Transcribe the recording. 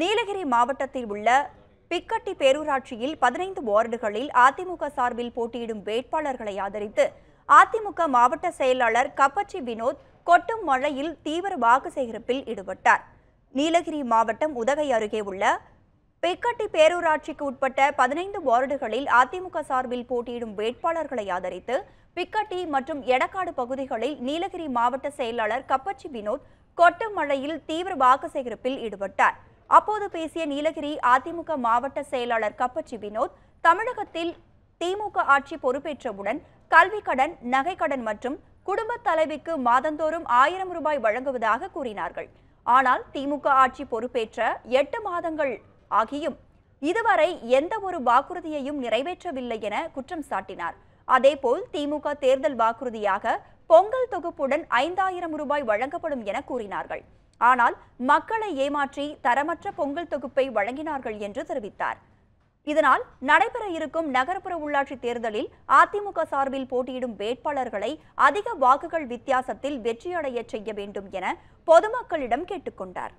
நீலகிரி மாவட்டத்தில் உள்ள பிக்கட்டி பேரூராட்சியில் பதினைந்து வார்டுகளில் அதிமுக சார்பில் போட்டியிடும் வேட்பாளர்களை ஆதரித்து அதிமுக மாவட்ட செயலாளர் கப்பச்சி வினோத் கொட்டும் மழையில் தீவிர வாக்கு சேகரிப்பில் ஈடுபட்டார் நீலகிரி மாவட்டம் உதகை அருகே உள்ள பிக்கட்டி பேரூராட்சிக்கு உட்பட்ட பதினைந்து வார்டுகளில் அதிமுக சார்பில் போட்டியிடும் வேட்பாளர்களை ஆதரித்து பிக்கட்டி மற்றும் எடக்காடு பகுதிகளில் நீலகிரி மாவட்ட செயலாளர் கப்பச்சி வினோத் கொட்டும் மழையில் தீவிர வாக்கு சேகரிப்பில் ஈடுபட்டார் அப்போது பேசிய நீலகிரி அதிமுக மாவட்ட செயலாளர் கப்பச்சி வினோத் தமிழகத்தில் திமுக ஆட்சி பொறுப்பேற்றவுடன் கல்வி கடன் நகைக்கடன் மற்றும் குடும்ப தலைவிக்கு மாதந்தோறும் ஆயிரம் ரூபாய் வழங்குவதாக கூறினார்கள் ஆனால் திமுக ஆட்சி பொறுப்பேற்ற எட்டு மாதங்கள் ஆகியும் இதுவரை எந்த ஒரு வாக்குறுதியையும் நிறைவேற்றவில்லை என குற்றம் சாட்டினார் அதேபோல் திமுக தேர்தல் வாக்குறுதியாக பொங்கல் தொகுப்புடன் ஐந்தாயிரம் ரூபாய் வழங்கப்படும் என கூறினார்கள் ஆனால் மக்களை ஏமாற்றி தரமற்ற பொங்கல் தொகுப்பை வழங்கினார்கள் என்று தெரிவித்தார் இதனால் நடைபெற இருக்கும் நகர்ப்புற உள்ளாட்சி தேர்தலில் அதிமுக சார்பில் போட்டியிடும் வேட்பாளர்களை அதிக வாக்குகள் வித்தியாசத்தில் வெற்றியடைய செய்ய வேண்டும் என பொதுமக்களிடம் கேட்டுக்கொண்டார்